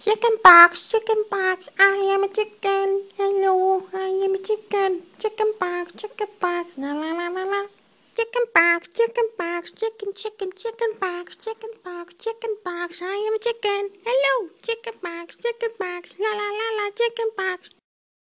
Chicken box, chicken box, I am a chicken. Hello, I am a chicken. Chicken box, chicken box, la la la la la. Chicken box, chicken box, chicken, chicken, chicken box, chicken box, chicken box, I am a chicken. Hello, chicken box, chicken box, la la la la, chicken box.